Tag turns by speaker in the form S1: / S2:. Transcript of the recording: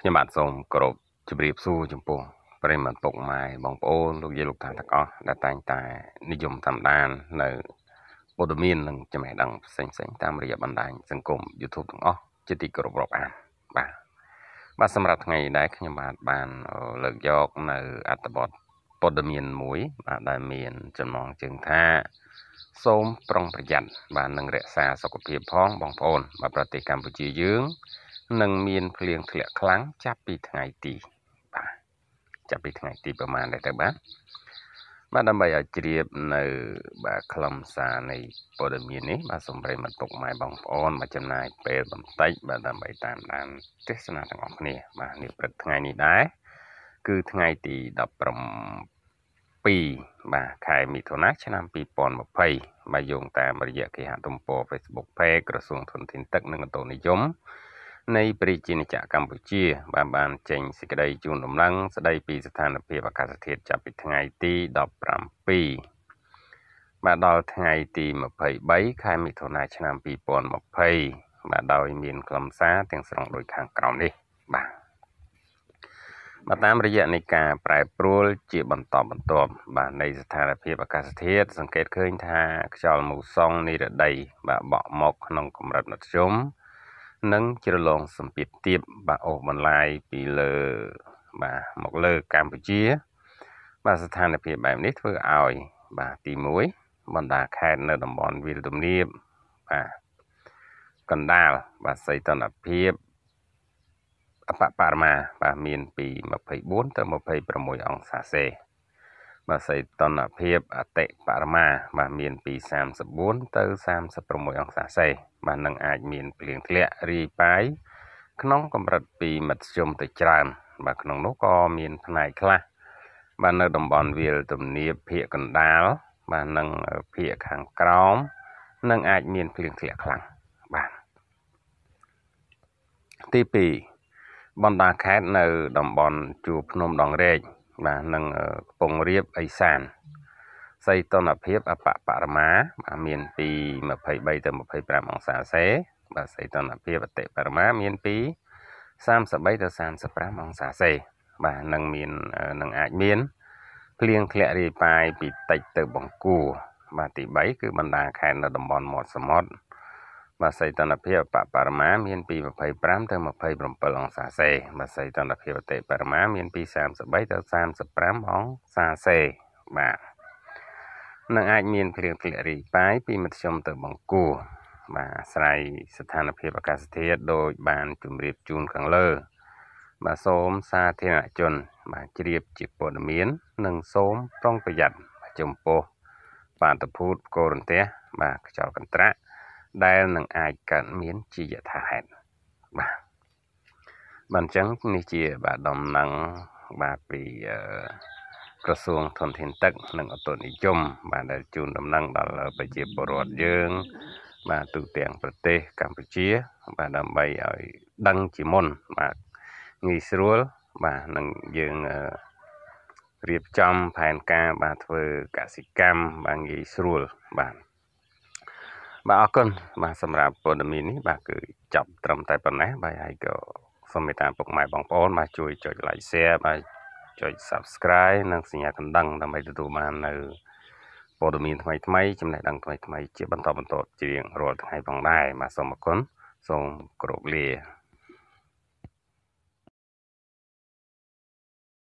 S1: ខ្ញុំបាទសូមគោរពជម្រាបសួរចំពោះប្រិមត្តពុកម៉ែបងប្អូន លោកយាយលោកតាទាំងអស់ដែលតែងតែនិយមតាមដាន នៅព័ត៌មាននិងចំណេះដឹងផ្សេងផ្សេងតាមរយៈបណ្ដាញសង្គម YouTube ទាំងអស់ជាទីគោរពរាប់អានបាទបាទសម្រាប់ថ្ងៃនេះខ្ញុំបាទបានលើកយកនៅអត្ថបទព័ត៌មានមួយបាទដែលមានចំណងជើងថាសូមប្រុងប្រយ័ត្នបាទនឹងរក្សាសុខភាពផងបងប្អូនបាទប្រទេសកម្ពុជាយើងនឹងមានភ្លៀងធ្លាក់ខ្លាំងចាប់ពីថ្ងៃទីបាទចាប់ពីថ្ងៃទីប្រហែលដែរទៅបាទបាទដើម្បីឲ្យជ្រាបនៅបាទខ្លឹមសារនៃព័ត៌មាននេះបាទសូមប្រិមត្តពុកម៉ែបងប្អូនមកចំណាយ ពេលបន្តិចបាទដើម្បីតាមដានទេសនាទាំងអស់គ្នា បាទនេះព្រឹកថ្ងៃនេះដែរគឺថ្ងៃទី17បាទខែមិថុនាឆ្នាំ2020បាទយោងតាមរយៈគេហទំព័រ Facebook Page ក្រសួងធនធានទឹកនិងអន្តរនិយមនៃប្រជាជាតិកម្ពុជាបានបានចេញសេចក្តីជូនដំណឹងស្តីពីស្ថានភាពអាកាសធាតុចាប់ពីថ្ងៃទី17មកដល់ថ្ងៃទី23ខែមិថុនាឆ្នាំ2020បាទដោយមានខ្លឹមសារទាំងស្រុងដូចខាងក្រោមនេះបាទបាទតាមរយៈនៃការប្រែប្រួលជា បន្តបន្ទាប់បាទនៃស្ថានភាពអាកាសធាតុសង្កេតឃើញថាខ្យល់មូសុងនិរដី បាទបក់មកក្នុងកម្រិតមធ្យមនិងជ្រលងសម្ពាធទាបបាទអូសបន្លាយពីលើបាទមកលើកម្ពុជា បាទស្ថានភាពបែបនេះធ្វើឲ្យ បាទទី1បណ្ដាខេត្តនៅ តំបន់វាលទំនាបបាទកណ្ដាលបាទសីតុណ្ហភាពអបបរមាបាទមានពី24ទៅ26អង្សាសេ បាទសីតុណ្ហភាពអតិបរមាបាទមានពី34ទៅ36អង្សាសេបាទនឹងអាចមានភ្លៀងធ្លាក់រាយប៉ាយក្នុងកម្រិតពីមធ្យមទៅច្រើន បាទក្នុងនោះក៏មានផ្នែកខ្លះបាទនៅតំបន់វាលទំនាបភាគកណ្ដាលបាទនឹងភាគខាងក្រោមនឹងអាចមាន ភ្លៀងធ្លាក់ខ្លាំងបាទទី2បណ្ដាខេត្តនៅតំបន់ជួរភ្នំដងរែកបាទនឹងកំពង់រាបអេសានសីតុណ្ហភាពអបបរមាបាទមានពី23ទៅ25អង្សាសេបាទសីតុណ្ហភាពអតិបរមាមានពី33ទៅ35អង្សាសេបាទនឹងមាននឹងអាចមានភ្លៀងធ្លាក់រាយប៉ាយពីតិចទៅបង្គួរបាទទី3គឺបណ្ដាខេត្តនៅតំបន់មាត់សមុទ្របាទសីតុណ្ហភាពបបរមាមានពី25ទៅ27អង្សាសេបាទសីតុណ្ហភាពអតិបរមាមានពី33ទៅ35អង្សាសេបាទនឹងអាចមានភ្លៀងធ្លាក់រាយប៉ាយពីមធ្យមទៅបង្គួរបាទអាស្រ័យស្ថានភាពអាកាសធាតុដូចបានជម្រាបជូនខាងលើ បាទសូមសាធារណជនបាទជ្រាបជាព័ត៌មាននិងសូមប្រុងប្រយ័ត្នចំពោះបាតុភូតកូរន្ទះបាទខ្យល់កន្ត្រាក់ដែលនឹងអាចកើតមានជាយថាហេតុបាទបាទអញ្ចឹងនេះជាបាទដំណឹងបាទពីអឺក្រសួងធនធានទឹកនិងអតុនិយមបាទដែលជូនដំណឹងដល់ប្រជាពលរដ្ឋយើង បាទទូទាំងប្រទេស កម្ពុជាបាទដើម្បីឲ្យដឹងជាមុនបាទងាយស្រួលបាទនឹងយើងរៀបចំផែនការបាទធ្វើកសិកម្មបាទងាយស្រួលបាទបាទអរគុណបាទសម្រាប់ព័ត៌មាននេះបាទគឺចាប់ត្រឹមតែប៉ុណ្ណេះបាទហើយក៏សូមមេត្តាពុកម៉ែបងប្អូនបាទជួយចុច like share បាទចុច Subscribe និងសញ្ញាកណ្ដឹងដើម្បីទទួលបាននៅព័ត៌មានថ្មីថ្មីចំណេះដឹងថ្មីថ្មីជាបន្តបន្ទាប់ជារៀងរាល់ថ្ងៃផងដែរបាទសូមអរគុណសូមគោរពលា